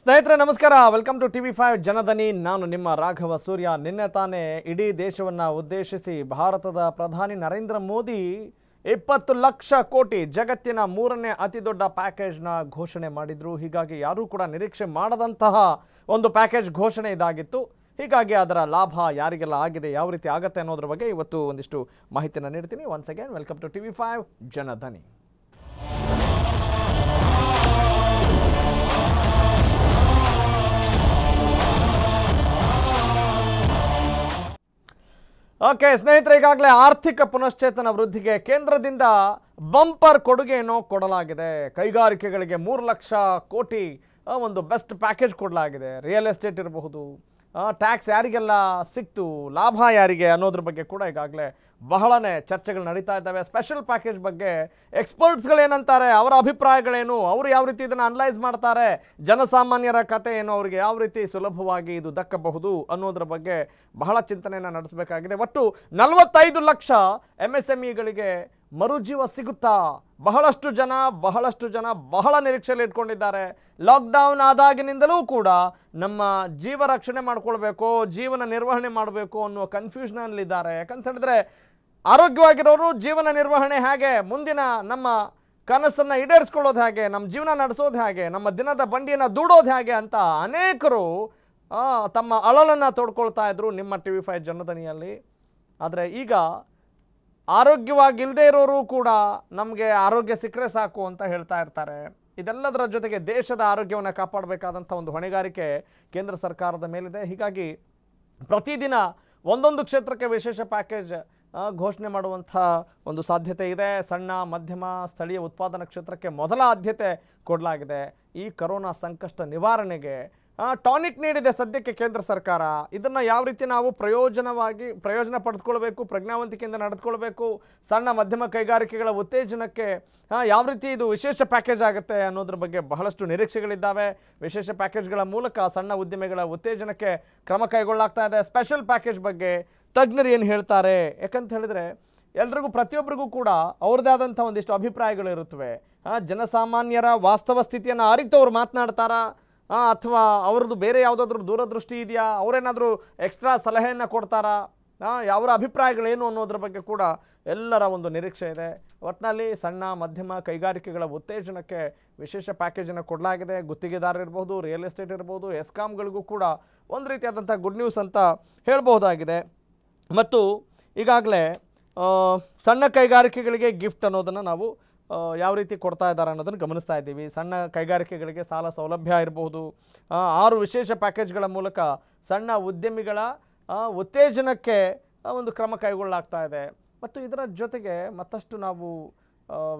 ಸ್ನೇಹಿತರೆ ನಮಸ್ಕಾರ welcome to TV five Janadhani ನಾನು ನಿಮ್ಮ ರಾಘವ ಸೂರ್ಯ ನಿನ್ನೆ ತಾನೇ ಇಡೀ ದೇಶವನ್ನು ಉದ್ದೇಶಿಸಿ ಭಾರತದ ಪ್ರಧಾನಿ ನರೇಂದ್ರ ಮೋದಿ ಇಪ್ಪತ್ತು ಲಕ್ಷ ಕೋಟಿ ಜಗತ್ತಿನ ಮೂರನೇ ಅತಿ ದೊಡ್ಡ ಪ್ಯಾಕೇಜ್ನ ಘೋಷಣೆ ಮಾಡಿದರು ಹೀಗಾಗಿ ಯಾರೂ ಕೂಡ ನಿರೀಕ್ಷೆ ಮಾಡದಂತಹ ಒಂದು ಪ್ಯಾಕೇಜ್ ಘೋಷಣೆ ಇದಾಗಿತ್ತು ಹೀಗಾಗಿ ಅದರ ಲಾಭ ಯಾರಿಗೆಲ್ಲ ಆಗಿದೆ ಯಾವ ರೀತಿ ಆಗುತ್ತೆ ಅನ್ನೋದ್ರ ಬಗ್ಗೆ ಇವತ್ತು ಒಂದಿಷ್ಟು ಮಾಹಿತಿಯನ್ನು ನೀಡ್ತೀನಿ once again welcome to TV five Janadhani okay ಸ್ನೇಹಿತರೆ ಈಗಾಗಲೇ ಆರ್ಥಿಕ ಪುನಶ್ಚೇತನ ವೃದ್ಧಿಗೆ ಕೇಂದ್ರದಿಂದ ಬಂಪರ್ ಕೊಡುಗೆಯನ್ನು ಕೊಡಲಾಗಿದೆ ಕೈಗಾರಿಕೆಗಳಿಗೆ ಮೂರು ಲಕ್ಷ ಕೋಟಿ ಒಂದು ಬೆಸ್ಟ್ ಪ್ಯಾಕೇಜ್ ಕೊಡಲಾಗಿದೆ ರಿಯಲ್ ಎಸ್ಟೇಟ್ ಇರಬಹುದು ಟ್ಯಾಕ್ಸ್ ಯಾರಿಗೆಲ್ಲ ಸಿಕ್ತು ಲಾಭ ಯಾರಿಗೆ ಅನ್ನೋದ್ರ ಬಗ್ಗೆ ಕೂಡ ಈಗಾಗಲೇ ಬಹಳನೇ ಚರ್ಚೆಗಳು ನಡೀತಾ ಇದ್ದಾವೆ ಸ್ಪೆಷಲ್ ಪ್ಯಾಕೇಜ್ ಬಗ್ಗೆ ಎಕ್ಸ್ಪರ್ಟ್ಸ್ಗಳೇನಂತಾರೆ ಅವರ ಅಭಿಪ್ರಾಯಗಳೇನು ಅವರು ಯಾವ ರೀತಿ ಇದನ್ನು ಅನಲೈಸ್ ಮಾಡ್ತಾರೆ ಜನಸಾಮಾನ್ಯರ ಕತೆ ಏನು ಅವರಿಗೆ ಯಾವ ರೀತಿ ಸುಲಭವಾಗಿ ಇದು ದಕ್ಕಬಹುದು ಅನ್ನೋದ್ರ ಬಗ್ಗೆ ಬಹಳ ಚಿಂತನೆಯನ್ನು ನಡೆಸಬೇಕಾಗಿದೆ ಒಟ್ಟು ನಲವತ್ತೈದು ಲಕ್ಷ ಎಮ್ ಎಸ್ ಎಮ್ ಇಗಳಿಗೆ e ಮರುಜೀವ ಸಿಗುತ್ತಾ ಬಹಳಷ್ಟು ಜನ ಬಹಳಷ್ಟು ಜನ ಬಹಳ ನಿರೀಕ್ಷೆಯಲ್ಲಿ ಇಟ್ಕೊಂಡಿದ್ದಾರೆ ಲಾಕ್ಡೌನ್ ಆದಾಗಿನಿಂದಲೂ ಕೂಡ ನಮ್ಮ ಜೀವ ರಕ್ಷಣೆ ಮಾಡ್ಕೊಳ್ಬೇಕು ಜೀವನ ನಿರ್ವಹಣೆ ಮಾಡಬೇಕು ಅನ್ನೋ ಕನ್ಫ್ಯೂಷನಲ್ಲಿದ್ದಾರೆ ಯಾಕಂತ ಹೇಳಿದ್ರೆ ಆರೋಗ್ಯವಾಗಿರೋರು ಜೀವನ ನಿರ್ವಹಣೆ ಹೇಗೆ ಮುಂದಿನ ನಮ್ಮ ಕನಸನ್ನು ಈಡೇರಿಸ್ಕೊಳ್ಳೋದು ಹೇಗೆ ನಮ್ಮ ಜೀವನ ನಡೆಸೋದು ಹೇಗೆ ನಮ್ಮ ದಿನದ ಬಂಡಿಯನ್ನು ದೂಡೋದು ಹೇಗೆ ಅಂತ ಅನೇಕರು ತಮ್ಮ ಅಳಲನ್ನು ತೊಡ್ಕೊಳ್ತಾ ಇದ್ರು ನಿಮ್ಮ ಟಿ ವಿ ಫೈವ್ ಜನದನಿಯಲ್ಲಿ ಆದರೆ ಈಗ ಆರೋಗ್ಯವಾಗಿಲ್ಲದೆ ಇರೋರು ಕೂಡ ನಮಗೆ ಆರೋಗ್ಯ ಸಿಕ್ಕರೆ ಸಾಕು ಅಂತ ಹೇಳ್ತಾ ಇರ್ತಾರೆ ಇದೆಲ್ಲದರ ಜೊತೆಗೆ ದೇಶದ ಆರೋಗ್ಯವನ್ನು ಕಾಪಾಡಬೇಕಾದಂಥ ಒಂದು ಹೊಣೆಗಾರಿಕೆ ಕೇಂದ್ರ ಸರ್ಕಾರದ ಮೇಲಿದೆ ಹೀಗಾಗಿ ಪ್ರತಿದಿನ ಒಂದೊಂದು ಕ್ಷೇತ್ರಕ್ಕೆ ವಿಶೇಷ ಪ್ಯಾಕೇಜ್ ಘೋಷಣೆ ಮಾಡುವಂಥ ಒಂದು ಸಾಧ್ಯತೆ ಇದೆ ಸಣ್ಣ ಮಧ್ಯಮ ಸ್ಥಳೀಯ ಉತ್ಪಾದನಾ ಕ್ಷೇತ್ರಕ್ಕೆ ಮೊದಲ ಆದ್ಯತೆ ಕೊಡಲಾಗಿದೆ ಈ ಕರೋನಾ ಸಂಕಷ್ಟ ನಿವಾರಣೆಗೆ ಟಾನಿಕ್ ನೀಡಿದೆ ಸದ್ಯಕ್ಕೆ ಕೇಂದ್ರ ಸರ್ಕಾರ ಇದನ್ನು ಯಾವ ರೀತಿ ನಾವು ಪ್ರಯೋಜನವಾಗಿ ಪ್ರಯೋಜನ ಪಡೆದುಕೊಳ್ಬೇಕು ಪ್ರಜ್ಞಾವಂತಿಕೆಯಿಂದ ನಡೆದುಕೊಳ್ಬೇಕು ಸಣ್ಣ ಮಧ್ಯಮ ಕೈಗಾರಿಕೆಗಳ ಉತ್ತೇಜನಕ್ಕೆ ಯಾವ ರೀತಿ ಇದು ವಿಶೇಷ ಪ್ಯಾಕೇಜ್ ಆಗುತ್ತೆ ಅನ್ನೋದ್ರ ಬಗ್ಗೆ ಬಹಳಷ್ಟು ನಿರೀಕ್ಷೆಗಳಿದ್ದಾವೆ ವಿಶೇಷ ಪ್ಯಾಕೇಜ್ಗಳ ಮೂಲಕ ಸಣ್ಣ ಉದ್ಯಮಿಗಳ ಉತ್ತೇಜನಕ್ಕೆ ಕ್ರಮ ಕೈಗೊಳ್ಳಾಗ್ತಾ ಇದೆ ಸ್ಪೆಷಲ್ ಪ್ಯಾಕೇಜ್ ಬಗ್ಗೆ ತಜ್ಞರು ಏನು ಹೇಳ್ತಾರೆ ಯಾಕಂತ ಹೇಳಿದರೆ ಎಲ್ರಿಗೂ ಪ್ರತಿಯೊಬ್ಬರಿಗೂ ಕೂಡ ಅವ್ರದ್ದೇ ಆದಂಥ ಒಂದಿಷ್ಟು ಅಭಿಪ್ರಾಯಗಳಿರುತ್ತವೆ ಜನಸಾಮಾನ್ಯರ ವಾಸ್ತವ ಸ್ಥಿತಿಯನ್ನು ಅರಿತು ಅವ್ರು ಮಾತನಾಡ್ತಾರಾ ಅಥವಾ ಅವ್ರದ್ದು ಬೇರೆ ಯಾವುದಾದ್ರೂ ದೂರದೃಷ್ಟಿ ಇದೆಯಾ ಅವರೇನಾದರೂ ಎಕ್ಸ್ಟ್ರಾ ಸಲಹೆಯನ್ನು ಕೊಡ್ತಾರಾ ಅವರ ಅಭಿಪ್ರಾಯಗಳೇನು ಅನ್ನೋದ್ರ ಬಗ್ಗೆ ಕೂಡ ಎಲ್ಲರ ಒಂದು ನಿರೀಕ್ಷೆ ಇದೆ ಒಟ್ಟಿನಲ್ಲಿ ಸಣ್ಣ ಮಧ್ಯಮ ಕೈಗಾರಿಕೆಗಳ ಉತ್ತೇಜನಕ್ಕೆ ವಿಶೇಷ ಪ್ಯಾಕೇಜನ್ನು ಕೊಡಲಾಗಿದೆ ಇರ್ಬೋದು ರಿಯಲ್ ಎಸ್ಟೇಟ್ ಇರ್ಬೋದು ಎಸ್ಕಾಮ್ಗಳಿಗೂ ಕೂಡ ಒಂದು ರೀತಿಯಾದಂಥ ಗುಡ್ ನ್ಯೂಸ್ ಅಂತ ಹೇಳಬಹುದಾಗಿದೆ ಮತ್ತು ಈಗಾಗಲೇ ಸಣ್ಣ ಕೈಗಾರಿಕೆಗಳಿಗೆ ಗಿಫ್ಟ್ ಅನ್ನೋದನ್ನು ನಾವು ಯಾವ ರೀತಿ ಕೊಡ್ತಾ ಇದ್ದಾರೆ ಅನ್ನೋದನ್ನು ಗಮನಿಸ್ತಾ ಇದ್ದೀವಿ ಸಣ್ಣ ಕೈಗಾರಿಕೆಗಳಿಗೆ ಸಾಲ ಸೌಲಭ್ಯ ಇರಬಹುದು ಆರು ವಿಶೇಷ ಪ್ಯಾಕೇಜ್ಗಳ ಮೂಲಕ ಸಣ್ಣ ಉದ್ಯಮಿಗಳ ಉತ್ತೇಜನಕ್ಕೆ ಒಂದು ಕ್ರಮ ಕೈಗೊಳ್ಳಲಾಗ್ತಾ ಇದೆ ಮತ್ತು ಇದರ ಜೊತೆಗೆ ಮತ್ತಷ್ಟು ನಾವು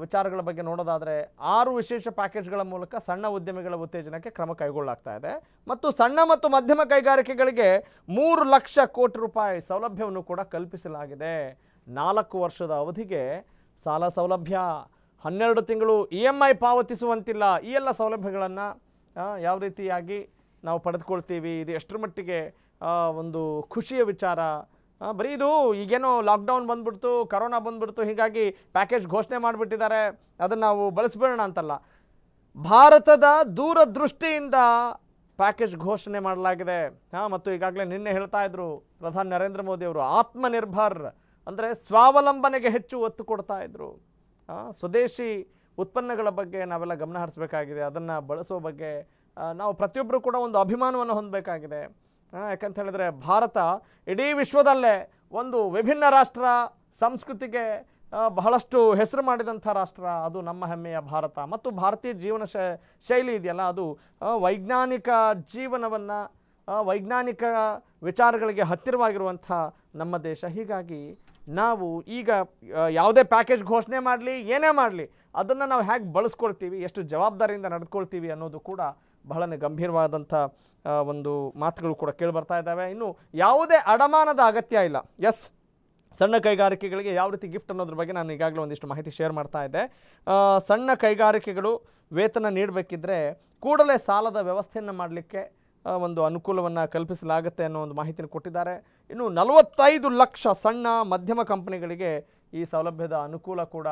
ವಿಚಾರಗಳ ಬಗ್ಗೆ ನೋಡೋದಾದರೆ ಆರು ವಿಶೇಷ ಪ್ಯಾಕೇಜ್ಗಳ ಮೂಲಕ ಸಣ್ಣ ಉದ್ಯಮಿಗಳ ಉತ್ತೇಜನಕ್ಕೆ ಕ್ರಮ ಕೈಗೊಳ್ಳಲಾಗ್ತಾ ಇದೆ ಮತ್ತು ಸಣ್ಣ ಮತ್ತು ಮಧ್ಯಮ ಕೈಗಾರಿಕೆಗಳಿಗೆ ಮೂರು ಲಕ್ಷ ಕೋಟಿ ರೂಪಾಯಿ ಸೌಲಭ್ಯವನ್ನು ಕೂಡ ಕಲ್ಪಿಸಲಾಗಿದೆ ನಾಲ್ಕು ವರ್ಷದ ಅವಧಿಗೆ ಸಾಲ ಸೌಲಭ್ಯ ಹನ್ನೆರಡು ತಿಂಗಳು ಇ ಎಮ್ ಐ ಪಾವತಿಸುವಂತಿಲ್ಲ ಈ ಎಲ್ಲ ಸೌಲಭ್ಯಗಳನ್ನು ಯಾವ ರೀತಿಯಾಗಿ ನಾವು ಪಡೆದುಕೊಳ್ತೀವಿ ಇದು ಎಷ್ಟರ ಮಟ್ಟಿಗೆ ಒಂದು ಖುಷಿಯ ವಿಚಾರ ಬರೀ ಇದು ಈಗೇನೋ ಲಾಕ್ಡೌನ್ ಬಂದ್ಬಿಡ್ತು ಕರೋನಾ ಬಂದ್ಬಿಡ್ತು ಹೀಗಾಗಿ ಪ್ಯಾಕೇಜ್ ಘೋಷಣೆ ಮಾಡಿಬಿಟ್ಟಿದ್ದಾರೆ ಅದನ್ನು ನಾವು ಬಳಸ್ಬೇಡೋಣ ಅಂತಲ್ಲ ಭಾರತದ ದೂರದೃಷ್ಟಿಯಿಂದ ಪ್ಯಾಕೇಜ್ ಘೋಷಣೆ ಮಾಡಲಾಗಿದೆ ಹಾಂ ಮತ್ತು ಈಗಾಗಲೇ ನಿನ್ನೆ ಹೇಳ್ತಾ ಇದ್ರು ಪ್ರಧಾನಿ ನರೇಂದ್ರ ಅವರು ಆತ್ಮನಿರ್ಭರ್ ಅಂದರೆ ಸ್ವಾವಲಂಬನೆಗೆ ಹೆಚ್ಚು ಒತ್ತು ಕೊಡ್ತಾ ಇದ್ರು ಸ್ವದೇಶಿ ಉತ್ಪನ್ನಗಳ ಬಗ್ಗೆ ನಾವೆಲ್ಲ ಗಮನ ಹರಿಸಬೇಕಾಗಿದೆ ಅದನ್ನು ಬಳಸುವ ಬಗ್ಗೆ ನಾವು ಪ್ರತಿಯೊಬ್ಬರು ಕೂಡ ಒಂದು ಅಭಿಮಾನವನ್ನು ಹೊಂದಬೇಕಾಗಿದೆ ಯಾಕಂತ ಹೇಳಿದರೆ ಭಾರತ ಇಡೀ ವಿಶ್ವದಲ್ಲೇ ಒಂದು ವಿಭಿನ್ನ ರಾಷ್ಟ್ರ ಸಂಸ್ಕೃತಿಗೆ ಬಹಳಷ್ಟು ಹೆಸರು ಮಾಡಿದಂಥ ರಾಷ್ಟ್ರ ಅದು ನಮ್ಮ ಹೆಮ್ಮೆಯ ಭಾರತ ಮತ್ತು ಭಾರತೀಯ ಜೀವನ ಶೈಲಿ ಇದೆಯಲ್ಲ ಅದು ವೈಜ್ಞಾನಿಕ ಜೀವನವನ್ನು ವೈಜ್ಞಾನಿಕ ವಿಚಾರಗಳಿಗೆ ಹತ್ತಿರವಾಗಿರುವಂಥ ನಮ್ಮ ದೇಶ ಹೀಗಾಗಿ ನಾವು ಈಗ ಯಾವುದೇ ಪ್ಯಾಕೇಜ್ ಘೋಷಣೆ ಮಾಡಲಿ ಏನೇ ಮಾಡಲಿ ಅದನ್ನು ನಾವು ಹೇಗೆ ಬಳಸ್ಕೊಳ್ತೀವಿ ಎಷ್ಟು ಜವಾಬ್ದಾರಿಯಿಂದ ನಡೆದುಕೊಳ್ತೀವಿ ಅನ್ನೋದು ಕೂಡ ಬಹಳ ಗಂಭೀರವಾದಂಥ ಒಂದು ಮಾತುಗಳು ಕೂಡ ಕೇಳಿ ಬರ್ತಾ ಇದ್ದಾವೆ ಇನ್ನು ಯಾವುದೇ ಅಡಮಾನದ ಅಗತ್ಯ ಇಲ್ಲ ಎಸ್ ಸಣ್ಣ ಕೈಗಾರಿಕೆಗಳಿಗೆ ಯಾವ ರೀತಿ ಗಿಫ್ಟ್ ಅನ್ನೋದ್ರ ಬಗ್ಗೆ ನಾನು ಈಗಾಗಲೇ ಒಂದಿಷ್ಟು ಮಾಹಿತಿ ಶೇರ್ ಮಾಡ್ತಾ ಇದ್ದೆ ಸಣ್ಣ ಕೈಗಾರಿಕೆಗಳು ವೇತನ ನೀಡಬೇಕಿದ್ರೆ ಕೂಡಲೇ ಸಾಲದ ವ್ಯವಸ್ಥೆಯನ್ನು ಮಾಡಲಿಕ್ಕೆ ಒಂದು ಅನುಕೂಲವನ್ನು ಕಲ್ಪಿಸಲಾಗುತ್ತೆ ಅನ್ನೋ ಒಂದು ಮಾಹಿತಿಯನ್ನು ಕೊಟ್ಟಿದ್ದಾರೆ ಇನ್ನು ನಲವತ್ತೈದು ಲಕ್ಷ ಸಣ್ಣ ಮಧ್ಯಮ ಕಂಪನಿಗಳಿಗೆ ಈ ಸೌಲಭ್ಯದ ಅನುಕೂಲ ಕೂಡ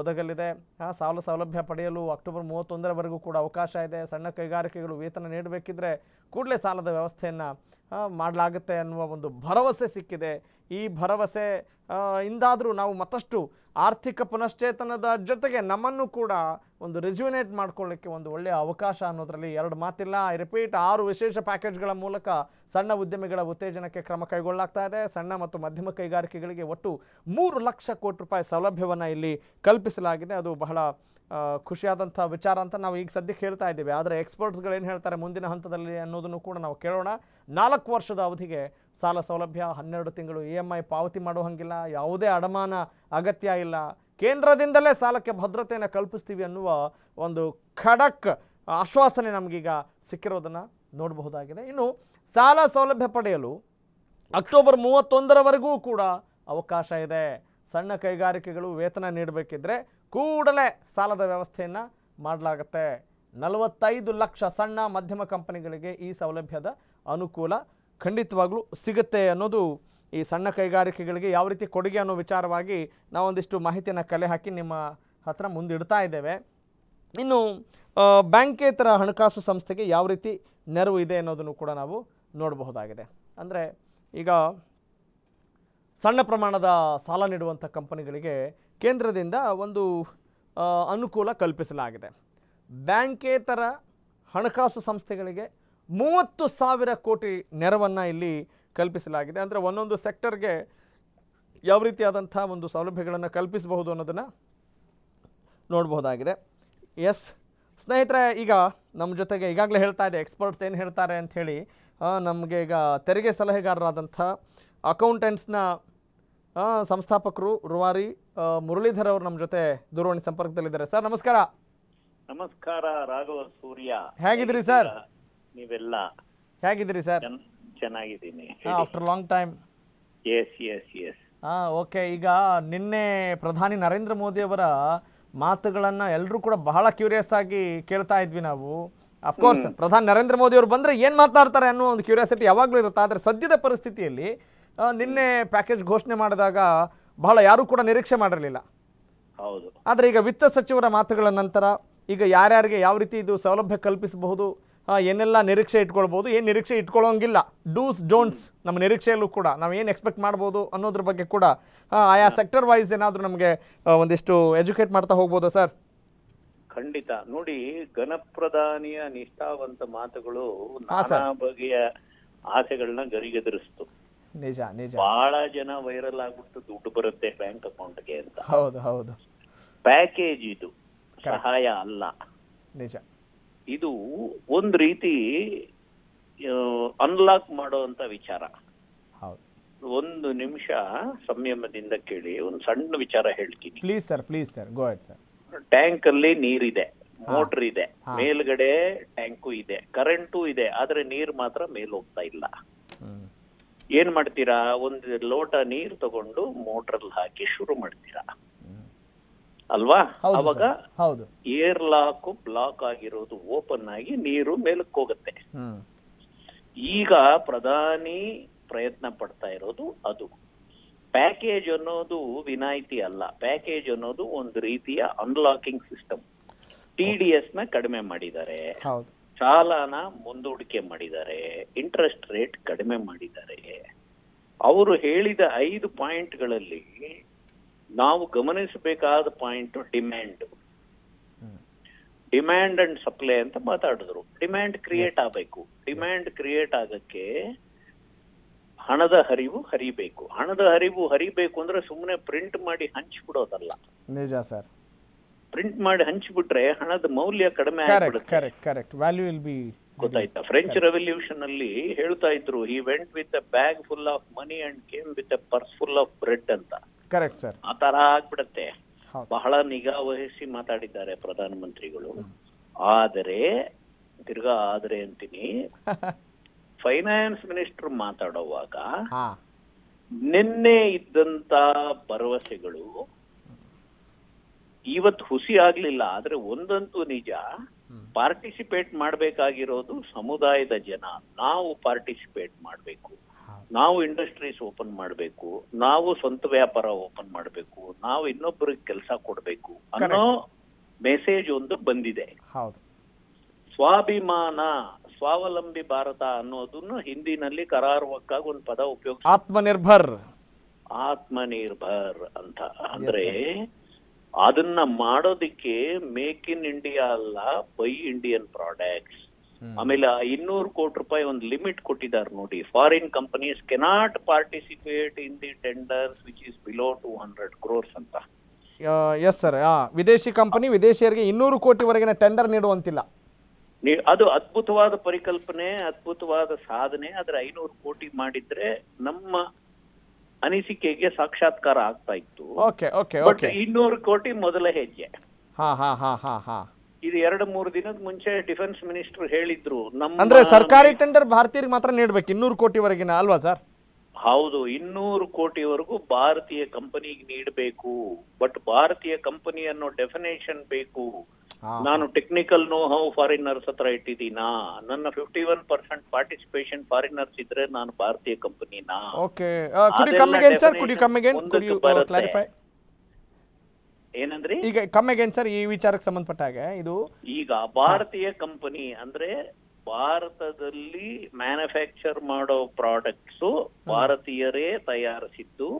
ಒದಗಲಿದೆ ಆ ಸಾಲ ಸೌಲಭ್ಯ ಪಡೆಯಲು ಅಕ್ಟೋಬರ್ ಮೂವತ್ತೊಂದರವರೆಗೂ ಕೂಡ ಅವಕಾಶ ಇದೆ ಸಣ್ಣ ಕೈಗಾರಿಕೆಗಳು ವೇತನ ನೀಡಬೇಕಿದ್ರೆ ಕೂಡಲೇ ಸಾಲದ ವ್ಯವಸ್ಥೆಯನ್ನು ಮಾಡಲಾಗುತ್ತೆ ಅನ್ನುವ ಒಂದು ಭರವಸೆ ಸಿಕ್ಕಿದೆ ಈ ಭರವಸೆ ಇಂದಾದರೂ ನಾವು ಮತ್ತಷ್ಟು ಆರ್ಥಿಕ ಪುನಶ್ಚೇತನದ ಜೊತೆಗೆ ನಮ್ಮನ್ನು ಕೂಡ ಒಂದು ರೆಜ್ಯುನೇಟ್ ಮಾಡ್ಕೊಳ್ಳಿಕ್ಕೆ ಒಂದು ಒಳ್ಳೆಯ ಅವಕಾಶ ಅನ್ನೋದರಲ್ಲಿ ಎರಡು ಮಾತಿಲ್ಲ ಐ ರಿಪೀಟ್ ಆರು ವಿಶೇಷ ಪ್ಯಾಕೇಜ್ಗಳ ಮೂಲಕ ಸಣ್ಣ ಉದ್ಯಮಿಗಳ ಉತ್ತೇಜನಕ್ಕೆ ಕ್ರಮ ಕೈಗೊಳ್ಳಲಾಗ್ತಾ ಇದೆ ಸಣ್ಣ ಮತ್ತು ಮಧ್ಯಮ ಕೈಗಾರಿಕೆಗಳಿಗೆ ಒಟ್ಟು ಮೂರು ಲಕ್ಷ ಕೋಟಿ ರೂಪಾಯಿ ಸೌಲಭ್ಯವನ್ನು ಇಲ್ಲಿ ಕಲ್ಪಿಸಲಾಗಿದೆ ಅದು ಬಹಳ ಖುಷಿಯಾದಂಥ ವಿಚಾರ ಅಂತ ನಾವು ಈಗ ಸದ್ಯಕ್ಕೆ ಹೇಳ್ತಾ ಇದ್ದೀವಿ ಆದರೆ ಏನು ಹೇಳ್ತಾರೆ ಮುಂದಿನ ಹಂತದಲ್ಲಿ ಅನ್ನೋದನ್ನು ಕೂಡ ನಾವು ಕೇಳೋಣ ನಾಲ್ಕು ವರ್ಷದ ಅವಧಿಗೆ ಸಾಲ ಸೌಲಭ್ಯ ಹನ್ನೆರಡು ತಿಂಗಳು ಇ ಎಮ್ ಐ ಪಾವತಿ ಮಾಡೋ ಹಂಗಿಲ್ಲ ಯಾವುದೇ ಅಡಮಾನ ಅಗತ್ಯ ಇಲ್ಲ ಕೇಂದ್ರದಿಂದಲೇ ಸಾಲಕ್ಕೆ ಭದ್ರತೆಯನ್ನು ಕಲ್ಪಿಸ್ತೀವಿ ಅನ್ನುವ ಒಂದು ಖಡಕ್ ಆಶ್ವಾಸನೆ ನಮಗೀಗ ಸಿಕ್ಕಿರೋದನ್ನು ನೋಡಬಹುದಾಗಿದೆ ಇನ್ನು ಸಾಲ ಸೌಲಭ್ಯ ಪಡೆಯಲು ಅಕ್ಟೋಬರ್ ಮೂವತ್ತೊಂದರವರೆಗೂ ಕೂಡ ಅವಕಾಶ ಇದೆ ಸಣ್ಣ ಕೈಗಾರಿಕೆಗಳು ವೇತನ ನೀಡಬೇಕಿದ್ರೆ ಕೂಡಲೇ ಸಾಲದ ವ್ಯವಸ್ಥೆಯನ್ನು ಮಾಡಲಾಗತ್ತೆ ನಲವತ್ತೈದು ಲಕ್ಷ ಸಣ್ಣ ಮಧ್ಯಮ ಕಂಪನಿಗಳಿಗೆ ಈ ಸೌಲಭ್ಯದ ಅನುಕೂಲ ಖಂಡಿತವಾಗಲೂ ಸಿಗುತ್ತೆ ಅನ್ನೋದು ಈ ಸಣ್ಣ ಕೈಗಾರಿಕೆಗಳಿಗೆ ಯಾವ ರೀತಿ ಕೊಡುಗೆ ಅನ್ನೋ ವಿಚಾರವಾಗಿ ನಾವೊಂದಿಷ್ಟು ಮಾಹಿತಿಯನ್ನು ಕಲೆ ಹಾಕಿ ನಿಮ್ಮ ಹತ್ರ ಮುಂದಿಡ್ತಾ ಇದ್ದೇವೆ ಇನ್ನು ಬ್ಯಾಂಕೇತರ ಹಣಕಾಸು ಸಂಸ್ಥೆಗೆ ಯಾವ ರೀತಿ ನೆರವು ಇದೆ ಅನ್ನೋದನ್ನು ಕೂಡ ನಾವು ನೋಡಬಹುದಾಗಿದೆ ಅಂದರೆ ಈಗ ಸಣ್ಣ ಪ್ರಮಾಣದ ಸಾಲ ನೀಡುವಂಥ ಕಂಪನಿಗಳಿಗೆ ಕೇಂದ್ರದಿಂದ ಒಂದು ಅನುಕೂಲ ಕಲ್ಪಿಸಲಾಗಿದೆ ಬ್ಯಾಂಕೇತರ ಹಣಕಾಸು ಸಂಸ್ಥೆಗಳಿಗೆ ಮೂವತ್ತು ಸಾವಿರ ಕೋಟಿ ನೆರವನ್ನು ಇಲ್ಲಿ ಕಲ್ಪಿಸಲಾಗಿದೆ ಅಂದರೆ ಒಂದೊಂದು ಸೆಕ್ಟರ್ಗೆ ಯಾವ ರೀತಿಯಾದಂಥ ಒಂದು ಸೌಲಭ್ಯಗಳನ್ನು ಕಲ್ಪಿಸಬಹುದು ಅನ್ನೋದನ್ನು ನೋಡ್ಬೋದಾಗಿದೆ ಎಸ್ ಸ್ನೇಹಿತರೆ ಈಗ ನಮ್ಮ ಜೊತೆಗೆ ಈಗಾಗಲೇ ಹೇಳ್ತಾ ಇದೆ ಎಕ್ಸ್ಪರ್ಟ್ಸ್ ಏನು ಹೇಳ್ತಾರೆ ಅಂಥೇಳಿ ನಮಗೆ ಈಗ ತೆರಿಗೆ ಸಲಹೆಗಾರರಾದಂಥ ಅಕೌಂಟೆಂಟ್ಸ್ನ ಸಂಸ್ಥಾಪಕರು ರುವಾರಿ ಮುರಳೀಧರ್ ಅವರು ನಮ್ಮ ಜೊತೆ ದೂರವಾಣಿ ಸಂಪರ್ಕದಲ್ಲಿದ್ದಾರೆ ಸರ್ ನಮಸ್ಕಾರ ನಮಸ್ಕಾರ ರಾಘವ ಸೂರ್ಯ ಹೇಗಿದ್ರಿ ಸರ್ ನೀವೆಲ್ಲ ಹೇಗಿದ್ರಿ ಸರ್ ಚೆನ್ನಾಗಿದ್ದೀನಿ ಆಫ್ಟರ್ ಲಾಂಗ್ ಟೈಮ್ ಓಕೆ ಈಗ ನಿನ್ನೆ ಪ್ರಧಾನಿ ನರೇಂದ್ರ ಮೋದಿ ಅವರ ಮಾತುಗಳನ್ನ ಎಲ್ಲರೂ ಕೂಡ ಬಹಳ ಕ್ಯೂರಿಯಸ್ ಆಗಿ ಕೇಳ್ತಾ ಇದ್ವಿ ನಾವು ಅಫ್ಕೋರ್ಸ್ ಪ್ರಧಾನಿ ನರೇಂದ್ರ ಮೋದಿ ಅವರು ಬಂದ್ರೆ ಏನ್ ಮಾತಾಡ್ತಾರೆ ಅನ್ನೋ ಒಂದು ಕ್ಯೂರಿಯಾಸಿಟಿ ಯಾವಾಗ್ಲೂ ಇರುತ್ತೆ ಆದ್ರೆ ಸದ್ಯದ ಪರಿಸ್ಥಿತಿಯಲ್ಲಿ ನಿನ್ನೆ ಪ್ಯಾಕೇಜ್ ಘೋಷಣೆ ಮಾಡಿದಾಗ ಬಹಳ ಯಾರೂ ಕೂಡ ನಿರೀಕ್ಷೆ ಮಾಡಿರಲಿಲ್ಲ ಹೌದು ಆದರೆ ಈಗ ವಿತ್ತ ಸಚಿವರ ಮಾತುಗಳ ನಂತರ ಈಗ ಯಾರ್ಯಾರಿಗೆ ಯಾವ ರೀತಿ ಇದು ಸೌಲಭ್ಯ ಕಲ್ಪಿಸಬಹುದು ಏನೆಲ್ಲ ನಿರೀಕ್ಷೆ ಇಟ್ಕೊಳ್ಬಹುದು ಏನು ನಿರೀಕ್ಷೆ ಇಟ್ಕೊಳ್ಳೋಂಗಿಲ್ಲ ಡೂಸ್ ಡೋಂಟ್ಸ್ ನಮ್ಮ ನಿರೀಕ್ಷೆಯಲ್ಲೂ ಕೂಡ ನಾವು ಏನು ಎಕ್ಸ್ಪೆಕ್ಟ್ ಮಾಡ್ಬೋದು ಅನ್ನೋದ್ರ ಬಗ್ಗೆ ಕೂಡ ಆಯಾ ಸೆಕ್ಟರ್ ವೈಸ್ ಏನಾದರೂ ನಮಗೆ ಒಂದಿಷ್ಟು ಎಜುಕೇಟ್ ಮಾಡ್ತಾ ಹೋಗ್ಬೋದಾ ಸರ್ ಖಂಡಿತ ನೋಡಿ ಘನಪ್ರಧಾನಿಯ ನಿಷ್ಠಾವಂತ ಮಾತುಗಳು ನಾನಾ ಬಗೆಯ ಆಸೆಗಳನ್ನ ಗರಿಗೆದರಿಸ್ತು ನಿಜ ನಿಜ ಬಹಳ ಜನ ವೈರಲ್ ಆಗ್ಬಿಟ್ಟು ದುಡ್ಡು ಬರುತ್ತೆ ಬ್ಯಾಂಕ್ ಅಕೌಂಟ್ಗೆ ಅಂತ ಹೌದು ಹೌದು ಪ್ಯಾಕೇಜ್ ಇದು ಸಹಾಯ ಅಲ್ಲ ನಿಜ ಇದು ಒಂದ್ ರೀತಿ ಅನ್ಲಾಕ್ ಮಾಡುವಂತ ವಿಚಾರ ಒಂದು ನಿಮಿಷ ಸಂಯಮದಿಂದ ಕೇಳಿ ಒಂದು ಸಣ್ಣ ವಿಚಾರ ಹೇಳ್ತೀನಿ please sir please sir go sir tank ಅಲ್ಲಿ ನೀರಿದೆ ಮೋಟರ್ ಇದೆ ಮೇಲ್ಗಡೆ ಟ್ಯಾಂಕು ಇದೆ ಕರೆಂಟು ಇದೆ ಆದ್ರೆ ನೀರ್ ಮಾತ್ರ ಮೇಲ್ ಹೋಗ್ತಾ ಇಲ್ಲ ಏನ್ ಮಾಡ್ತೀರಾ ಒಂದು ಲೋಟ ನೀರು ತಗೊಂಡು ಮೋಟರ್ ಹಾಕಿ ಶುರು ಮಾಡ್ತೀರಾ ಅಲ್ವಾ ಅವಾಗ ಏರ್ ಲಾಕ್ ಬ್ಲಾಕ್ ಆಗಿರೋದು ಓಪನ್ ಆಗಿ ನೀರು ಮೇಲಕ್ಕೆ ಹೋಗುತ್ತೆ ಈಗ ಪ್ರಧಾನಿ ಪ್ರಯತ್ನ ಪಡ್ತಾ ಇರೋದು ಅದು ಪ್ಯಾಕೇಜ್ ಅನ್ನೋದು ವಿನಾಯಿತಿ ಅಲ್ಲ ಪ್ಯಾಕೇಜ್ ಅನ್ನೋದು ಒಂದು ರೀತಿಯ unlocking system T D S ನ ಕಡಿಮೆ ಮಾಡಿದ್ದಾರೆ ಸಾಲನ ಮುಂದೂಡಿಕೆ ಮಾಡಿದ್ದಾರೆ ಇಂಟ್ರೆಸ್ಟ್ ರೇಟ್ ಕಡಿಮೆ ಮಾಡಿದ್ದಾರೆ ಅವರು ಹೇಳಿದ ಐದು ಪಾಯಿಂಟ್ಗಳಲ್ಲಿ ನಾವು ಗಮನಿಸಬೇಕಾದ point demand demand and supply ಅಂತ ಮಾತಾಡಿದ್ರು ಡಿಮ್ಯಾಂಡ್ ಕ್ರಿಯೇಟ್ ಆಗಬೇಕು ಡಿಮ್ಯಾಂಡ್ ಕ್ರಿಯೇಟ್ ಆಗಕ್ಕೆ ಹಣದ ಹರಿವು ಹರಿಬೇಕು ಹಣದ ಹರಿವು ಹರಿಬೇಕು ಅಂದ್ರೆ ಸುಮ್ಮನೆ ಪ್ರಿಂಟ್ ಮಾಡಿ ಹಂಚಿಬಿಡೋದಲ್ಲ ನಿಜ ಸರ್ ಪ್ರಿಂಟ್ ಮಾಡಿ ಹಂಚಿಬಿಟ್ರೆ ಹಣದ ಮೌಲ್ಯ ಕಡಿಮೆ ಆಗ್ಬಿಡುತ್ತೆ ಗೊತ್ತಾಯ್ತಾ ಫ್ರೆಂಚ್ ರೆವಲ್ಯೂಷನ್ ಅಲ್ಲಿ ಹೇಳ್ತಾ ಇದ್ರು ಈ went with bag full of money and came with purse full of bread ಅಂತ ಕರೆಕ್ಟ್ ಸರ್ ಆ ತರ ಆಗ್ಬಿಡತ್ತೆ ಬಹಳ ನಿಗಾ ವಹಿಸಿ ಮಾತಾಡಿದ್ದಾರೆ ಪ್ರಧಾನ ಮಂತ್ರಿಗಳು ಆದರೆ ತಿರ್ಗಾ ಆದರೆ ಅಂತೀನಿ ಫೈನಾನ್ಸ್ ಮಿನಿಸ್ಟರ್ ಮಾತಾಡುವಾಗ ನಿನ್ನೆ ಇದ್ದಂತ ಭರವಸೆಗಳು ಇವತ್ತು ಹುಸಿ ಆಗ್ಲಿಲ್ಲ ಆದ್ರೆ ಒಂದಂತೂ ನಿಜ ಪಾರ್ಟಿಸಿಪೇಟ್ ಮಾಡಬೇಕಾಗಿರೋದು ಸಮುದಾಯದ ಜನ ನಾವು ಪಾರ್ಟಿಸಿಪೇಟ್ ಮಾಡಬೇಕು ನಾವು ಇಂಡಸ್ಟ್ರೀಸ್ ಓಪನ್ ಮಾಡಬೇಕು ನಾವು ಸ್ವಂತ ವ್ಯಾಪಾರ ಓಪನ್ ಮಾಡಬೇಕು ನಾವು ಇನ್ನೊಬ್ಬರಿಗೆ ಕೆಲಸ ಕೊಡಬೇಕು ಅನ್ನೋ ಮೆಸೇಜ್ ಒಂದು ಬಂದಿದೆ ಸ್ವಾಭಿಮಾನ ಸ್ವಾವಲಂಬಿ ಭಾರತ ಅನ್ನೋದನ್ನು ಹಿಂದಿನಲ್ಲಿ ಕರಾರುವಕ್ಕಾಗಿ ಒಂದು ಪದ ಉಪಯೋಗ ಆತ್ಮನಿರ್ಭರ್ ಆತ್ಮನಿರ್ಭರ್ ಅಂತ ಅಂದ್ರೆ ಅದನ್ನ ಮಾಡೋದಿಕ್ಕೆ ಮೇಕ್ ಇನ್ ಇಂಡಿಯಾ ಅಲ್ಲ ಬೈ ಇಂಡಿಯನ್ ಪ್ರಾಡಕ್ಟ್ಸ್ ಆಮೇಲೆ ಇನ್ನೂರು ಕೋಟಿ ರೂಪಾಯಿ ಒಂದು ಲಿಮಿಟ್ ಕೊಟ್ಟಿದ್ದಾರೆ ನೋಡಿ foreign companies cannot participate in the tender which is below two hundred crores ಅಂತ ಎಸ್ ಸರ್ ವಿದೇಶಿ ಕಂಪನಿ ವಿದೇಶಿಯರಿಗೆ ಇನ್ನೂರು ಕೋಟಿವರೆಗಿನ ಟೆಂಡರ್ ನೀಡುವಂತಿಲ್ಲ ಅದು ಅದ್ಭುತವಾದ ಪರಿಕಲ್ಪನೆ ಅದ್ಭುತವಾದ ಸಾಧನೆ ಆದ್ರೆ ಐನೂರು ಕೋಟಿ ಮಾಡಿದ್ರೆ ನಮ್ಮ ಅನಿಸಿಕೆಗೆ ಸಾಕ್ಷಾತ್ಕಾರ ಆಗ್ತಾ ಇತ್ತು ಓಕೆ ಓಕೆ ಇನ್ನೂರು ಕೋಟಿ ಮೊದಲ ಹೆಜ್ಜೆ ಇದು ಎರಡು ಮೂರು ದಿನದ ಮುಂಚೆ ಡಿಫೆನ್ಸ್ ಮಿನಿಸ್ಟರ್ ಹೇಳಿದ್ರು ಅಂದ್ರೆ ಸರ್ಕಾರಿ ಟೆಂಡರ್ ಭಾರತೀಯರಿಗೆ ಮಾತ್ರ ನೀಡಬೇಕು ಇನ್ನೂರು ಕೋಟಿವರೆಗಿನ ಅಲ್ವಾ ಸರ್ ಹೌದು ಇನ್ನೂರು ಕೋಟಿವರೆಗೂ ಭಾರತೀಯ ಕಂಪನಿಗೆ ನೀಡಬೇಕು ಬಟ್ ಭಾರತೀಯ ಕಂಪನಿ ಅನ್ನೋ ಡೆಫಿನೇಷನ್ ಬೇಕು ನಾನು ಟೆಕ್ನಿಕಲ್ ನೋ ಹೌ ಫಾರಿನರ್ಸ್ ಹತ್ರ ಇಟ್ಟಿದ್ದೀನಾ ನನ್ನ fifty one percent participation foreigners ಇದ್ರೆ ನಾನು ಭಾರತೀಯ ಕಂಪನಿನಾ ಏನಂದ್ರಿ ಈಗ ಕಮ್ಮಿಗೆ ಸರ್ ಈ ವಿಚಾರಕ್ಕೆ ಸಂಬಂಧಪಟ್ಟ ಹಾಗೆ ಇದು ಈಗ ಭಾರತೀಯ ಕಂಪನಿ ಅಂದ್ರೆ ಭಾರತದಲ್ಲಿ ಮ್ಯಾನುಫ್ಯಾಕ್ಚರ್ ಮಾಡೋ ಪ್ರಾಡಕ್ಟ್ಸ್ ಭಾರತೀಯರೇ ತಯಾರಿಸಿದ್ದು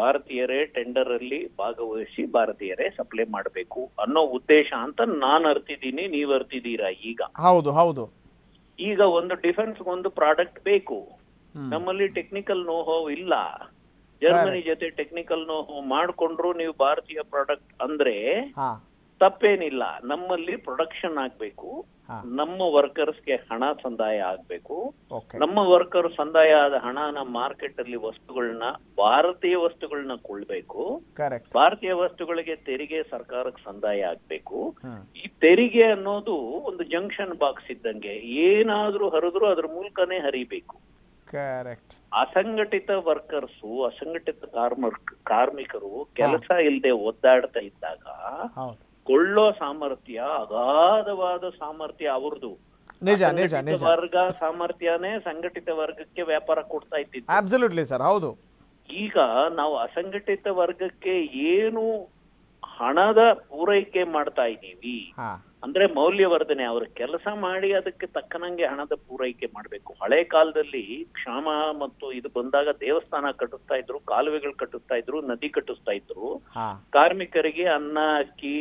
ಭಾರತೀಯರೇ ಟೆಂಡರ್ ಅಲ್ಲಿ ಭಾಗವಹಿಸಿ ಭಾರತೀಯರೇ ಸಪ್ಲೈ ಮಾಡಬೇಕು ಅನ್ನೋ ಉದ್ದೇಶ ಅಂತ ನಾನು ಅರ್ತಿದ್ದೀನಿ ನೀವ್ ಅರ್ತಿದ್ದೀರಾ ಈಗ ಹೌದು ಹೌದು ಈಗ ಒಂದು ಡಿಫೆನ್ಸ್ ಒಂದು ಪ್ರಾಡಕ್ಟ್ ಬೇಕು ನಮ್ಮಲ್ಲಿ ಟೆಕ್ನಿಕಲ್ ನೋಹೋ ಇಲ್ಲ ಜರ್ಮನಿ ಜೊತೆ ಟೆಕ್ನಿಕಲ್ ನೋಹೋ ಮಾಡ್ಕೊಂಡ್ರು ನೀವು ಭಾರತೀಯ ಪ್ರಾಡಕ್ಟ್ ಅಂದ್ರೆ ತಪ್ಪೇನಿಲ್ಲ ನಮ್ಮಲ್ಲಿ ಪ್ರೊಡಕ್ಷನ್ ಆಗ್ಬೇಕು ನಮ್ಮ ವರ್ಕರ್ಸ್ಗೆ ಹಣ ಸಂದಾಯ ಆಗ್ಬೇಕು ನಮ್ಮ ವರ್ಕರ್ ಸಂದಾಯ ಆದ ಹಣನ ಮಾರ್ಕೆಟ್ ಅಲ್ಲಿ ವಸ್ತುಗಳನ್ನ ಭಾರತೀಯ ವಸ್ತುಗಳನ್ನ ಕೊಳ್ಬೇಕು ಭಾರತೀಯ ವಸ್ತುಗಳಿಗೆ ತೆರಿಗೆ ಸರ್ಕಾರಕ್ಕೆ ಸಂದಾಯ ಆಗ್ಬೇಕು ಈ ತೆರಿಗೆ ಅನ್ನೋದು ಒಂದು ಜಂಕ್ಷನ್ ಬಾಕ್ಸ್ ಇದ್ದಂಗೆ ಏನಾದ್ರೂ ಹರಿದ್ರು ಅದ್ರ ಮೂಲಕನೇ ಹರಿಬೇಕು ಅಸಂಘಟಿತ ವರ್ಕರ್ಸು ಅಸಂಘಟಿತ ಕಾರ್ಮಿಕರು ಕೆಲಸ ಇಲ್ಲದೆ ಒದ್ದಾಡ್ತಾ ಇದ್ದಾಗ ಕೊಳ್ಳೋ ಸಾಮರ್ಥ್ಯ ಅಗಾಧವಾದ ಸಾಮರ್ಥ್ಯ ಅವ್ರದ್ದು ನಿಜ ನಿಜ ವರ್ಗ ಸಾಮರ್ಥ್ಯನೇ ಸಂಘಟಿತ ವರ್ಗಕ್ಕೆ ವ್ಯಾಪಾರ ಕೊಡ್ತಾ ಇದ್ದಿದ್ದು ಸರ್ ಹೌದು ಈಗ ನಾವು ಅಸಂಘಟಿತ ವರ್ಗಕ್ಕೆ ಏನು ಹಣದ ಪೂರೈಕೆ ಮಾಡ್ತಾ ಇದ್ದೀವಿ ಅಂದ್ರೆ ಮೌಲ್ಯವರ್ಧನೆ ಅವರು ಕೆಲಸ ಮಾಡಿ ಅದಕ್ಕೆ ತಕ್ಕನಂಗೆ ಹಣದ ಪೂರೈಕೆ ಮಾಡಬೇಕು ಹಳೆ ಕಾಲದಲ್ಲಿ ಕ್ಷಾಮ ಮತ್ತು ಇದು ಬಂದಾಗ ದೇವಸ್ಥಾನ ಕಟ್ಟಿಸ್ತಾ ಇದ್ರು ಕಾಲುವೆಗಳು ಕಟ್ಟಿಸ್ತಾ ಇದ್ರು ನದಿ ಕಟ್ಟಿಸ್ತಾ ಇದ್ರು ಕಾರ್ಮಿಕರಿಗೆ ಅನ್ನ ಅಕ್ಕಿ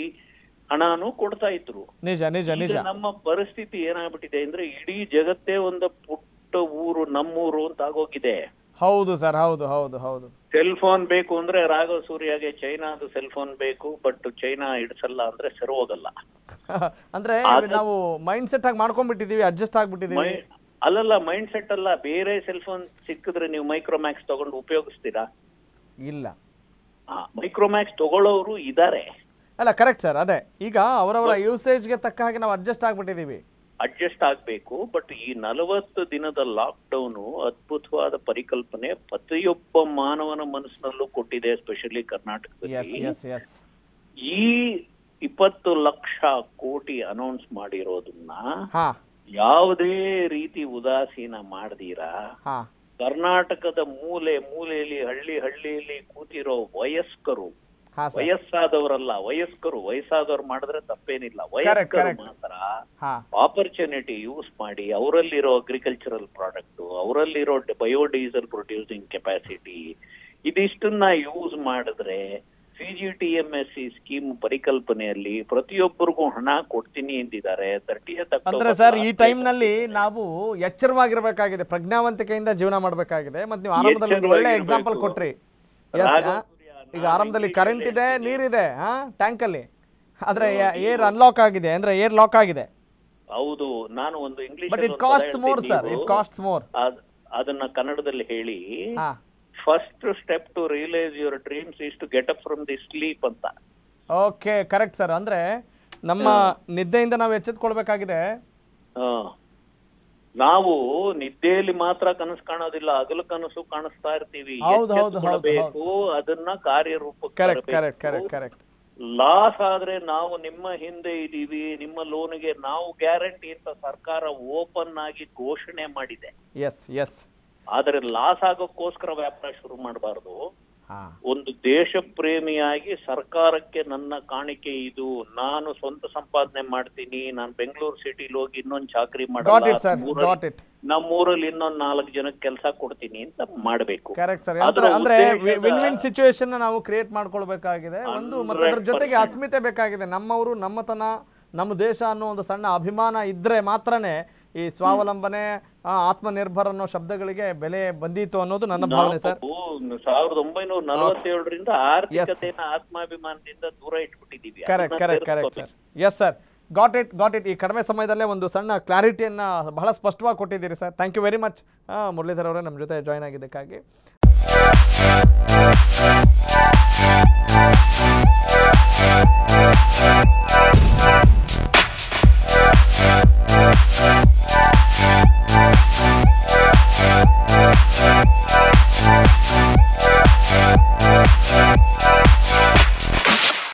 ಹಣನೂ ಕೊಡ್ತಾ ಇದ್ರು ನಿಜ ನಿಜ ನಿಜ ನಮ್ಮ ಪರಿಸ್ಥಿತಿ ಏನಾಗ್ಬಿಟ್ಟಿದೆ ಅಂದ್ರೆ ಇಡೀ ಜಗತ್ತೇ ಒಂದು ಪುಟ್ಟ ಊರು ನಮ್ಮೂರು ಅಂತ ಆಗೋಗಿದೆ ಹೌದು ಸರ್ ಹೌದು ಹೌದು ಹೌದು ಸೆಲ್ ಫೋನ್ ಬೇಕು ಅಂದ್ರೆ ರಾಘವ ಸೂರ್ಯಗೆ ಚೈನಾದ ಸೆಲ್ ಫೋನ್ ಬೇಕು ಬಟ್ ಚೈನಾ ಇಡ್ಸಲ್ಲ ಅಂದ್ರೆ ಸರಿ ಹೋಗಲ್ಲ ಅಂದ್ರೆ ನಾವು ಮೈಂಡ್ ಸೆಟ್ ಆಗಿ ಮಾಡ್ಕೊಂಡ್ಬಿಟ್ಟಿದೀವಿ ಅಡ್ಜಸ್ಟ್ ಆಗ್ಬಿಟ್ಟಿದೀವಿ ಅಲ್ಲಲ್ಲ ಮೈಂಡ್ ಸೆಟ್ ಅಲ್ಲ ಬೇರೆ ಸೆಲ್ ಫೋನ್ ಸಿಕ್ಕಿದ್ರೆ ನೀವು ಮೈಕ್ರೋಮ್ಯಾಕ್ಸ್ ತಗೊಂಡು ಉಪಯೋಗಿಸ್ತೀರಾ ಇಲ್ಲ ಮೈಕ್ರೋಮ್ಯಾಕ್ಸ್ ತಗೊಳ್ಳೋರು ಇದಾರೆ ಅಲ್ಲ ಕರೆಕ್ಟ್ ಸರ್ ಅದೇ ಈಗ ಅವರವರ ಯೂಸೇಜ್ಗೆ ತಕ್ಕ ಹಾಗೆ ನಾವು ಅಡ್ಜಸ್ಟ್ ಆಗ್ಬಿಟ್ಟಿದ್ದೀವಿ ಅಡ್ಜಸ್ಟ್ ಆಗಬೇಕು ಬಟ್ ಈ ನಲವತ್ತು ದಿನದ ಲಾಕ್ಡೌನ್ ಅದ್ಭುತವಾದ ಪರಿಕಲ್ಪನೆ ಪ್ರತಿಯೊಬ್ಬ ಮಾನವನ ಮನಸ್ಸಿನಲ್ಲೂ ಕೊಟ್ಟಿದೆ ಸ್ಪೆಷಲಿ ಕರ್ನಾಟಕದಲ್ಲಿ ಈ ಇಪ್ಪತ್ತು ಲಕ್ಷ ಕೋಟಿ ಅನೌನ್ಸ್ ಮಾಡಿರೋದನ್ನ ಯಾವುದೇ ರೀತಿ ಉದಾಸೀನ ಮಾಡದಿರಾ ಕರ್ನಾಟಕದ ಮೂಲೆ ಮೂಲೆಯಲ್ಲಿ ಹಳ್ಳಿ ಹಳ್ಳಿಯಲ್ಲಿ ಕೂತಿರೋ ವಯಸ್ಕರು ವಯಸ್ಸಾದವರಲ್ಲ ವಯಸ್ಕರು ವಯಸ್ಸಾದವ್ರು ಮಾಡಿದ್ರೆ ತಪ್ಪೇನಿಲ್ಲ ವಯಸ್ಕರು ಮಾತ್ರ ಆಪರ್ಚುನಿಟಿ ಯೂಸ್ ಮಾಡಿ ಅವರಲ್ಲಿರೋ ಅಗ್ರಿಕಲ್ಚರಲ್ ಪ್ರಾಡಕ್ಟ್ ಅವರಲ್ಲಿರೋ ಬಯೋಡೀಸೆಲ್ ಪ್ರೊಡ್ಯೂಸಿಂಗ್ ಕೆಪಾಸಿಟಿ ಇದಿಷ್ಟನ್ನ ಯೂಸ್ ಮಾಡಿದ್ರೆ C T M S C scheme ಪರಿಕಲ್ಪನೆಯಲ್ಲಿ ಪ್ರತಿಯೊಬ್ಬರಿಗೂ ಹಣ ಕೊಡ್ತೀನಿ ಎಂದಿದ್ದಾರೆ ಅಂದ್ರೆ ಸರ್ ಈ ಟೈಮ್ ನಲ್ಲಿ ನಾವು ಎಚ್ಚರವಾಗಿರ್ಬೇಕಾಗಿದೆ ಪ್ರಜ್ಞಾವಂತಿಕೆಯಿಂದ ಜೀವನ ಮಾಡಬೇಕಾಗಿದೆ ಮತ್ತೆ ನೀವು ಆರಂಭದಲ್ಲಿ ಒಳ್ಳೆ ಎಕ್ಸಾಂಪಲ್ ಕೊಟ್ರಿ ಈಗ ಆರಂಭದಲ್ಲಿ ಕರೆಂಟ್ ಇದೆ ನೀರಿದೆ ಹಾ ಅಲ್ಲಿ ಆದ್ರೆ ಏರ್ ಅನ್ಲಾಕ್ ಆಗಿದೆ ಅಂದ್ರೆ ಏರ್ ಲಾಕ್ ಆಗಿದೆ ಹೌದು ನಾನು ಒಂದು English but it cost more sir it cost more ಅದನ್ನ ಕನ್ನಡದಲ್ಲಿ ಹೇಳಿ first step to realise your dreams is to get up from the sleep ಅಂತ ಓಕೆ ಕರೆಕ್ಟ್ ಸರ್ ಅಂದ್ರೆ ನಮ್ಮ ನಿದ್ದೆಯಿಂದ ನಾವು ಎಚ್ಚೆತ್ಕೊಳ್ಬೇಕಾಗಿದೆ ನಾವು ನಿದ್ದೆಯಲ್ಲಿ ಮಾತ್ರ ಕನಸು ಕಾಣೋದಿಲ್ಲ ಹಗಲು ಕನಸು ಕಾಣಿಸ್ತಾ ಇರ್ತೀವಿ ಅದನ್ನ ಕಾರ್ಯರೂಪಕ್ಕೆ ಲಾಸ್ ಆದ್ರೆ ನಾವು ನಿಮ್ಮ ಹಿಂದೆ ಇದೀವಿ ನಿಮ್ಮ ಲೋನ್ಗೆ ನಾವು ಗ್ಯಾರಂಟಿ ಅಂತ ಸರ್ಕಾರ ಓಪನ್ ಆಗಿ ಘೋಷಣೆ ಮಾಡಿದೆ ಆದ್ರೆ ಲಾಸ್ ಆಗೋಕ್ಕೋಸ್ಕರ ವ್ಯಾಪಾರ ಶುರು ಮಾಡಬಾರ್ದು ಒಂದು ದೇಶ ಪ್ರೇಮಿಯಾಗಿ ಸರ್ಕಾರಕ್ಕೆ ನನ್ನ ಕಾಣಿಕೆ ಇದು ನಾನು ಸ್ವಂತ ಸಂಪಾದನೆ ಮಾಡ್ತೀನಿ ನಾನು ಬೆಂಗಳೂರು ಸಿಟಿಲಿ ಹೋಗಿ ಇನ್ನೊಂದು ಚಾಕ್ರಿ ಮಾಡಿ ನಮ್ಮೂರಲ್ಲಿ ಇನ್ನೊಂದು ನಾಲ್ಕು ಜನಕ್ಕೆ ಕೆಲಸ ಕೊಡ್ತೀನಿ ಅಂತ ಮಾಡಬೇಕು ಸಿಚುವೇಶನ್ ನಾವು ಕ್ರಿಯೇಟ್ ಮಾಡ್ಕೊಳ್ಬೇಕಾಗಿದೆ ಒಂದು ಜೊತೆಗೆ ಅಸ್ಮಿತೆ ಬೇಕಾಗಿದೆ ನಮ್ಮವರು ನಮ್ಮತನ ನಮ್ಮ ದೇಶ ಅನ್ನೋ ಒಂದು ಸಣ್ಣ ಅಭಿಮಾನ ಇದ್ದರೆ ಮಾತ್ರ ಈ ಸ್ವಾವಲಂಬನೆ ಆತ್ಮನಿರ್ಭರ ಅನ್ನೋ ಶಬ್ದಗಳಿಗೆ ಬೆಲೆ ಬಂದಿತ್ತು ಅನ್ನೋದು ನನ್ನ ಭಾವನೆ ಸರ್ ಸಾವಿರದ ಒಂಬೈನೂರ ನಲವತ್ತೇಳರಿಂದ ಆತ್ಮಾಭಿಮಾನದಿಂದ ದೂರ ಇಟ್ಬಿಟ್ಟಿದ್ದೀವಿ correct correct correct sir yes sir got it got it ಈ ಕಡಿಮೆ ಸಮಯದಲ್ಲೇ ಒಂದು ಸಣ್ಣ ಕ್ಲಾರಿಟಿಯನ್ನು ಬಹಳ ಸ್ಪಷ್ಟವಾಗಿ ಕೊಟ್ಟಿದ್ದೀರಿ sir thank you very much Muralidhar ಅವರೇ ನಮ್ಮ ಜೊತೆ ಜಾಯ್ನ್ ಆಗಿದ್ದಕ್ಕಾಗಿ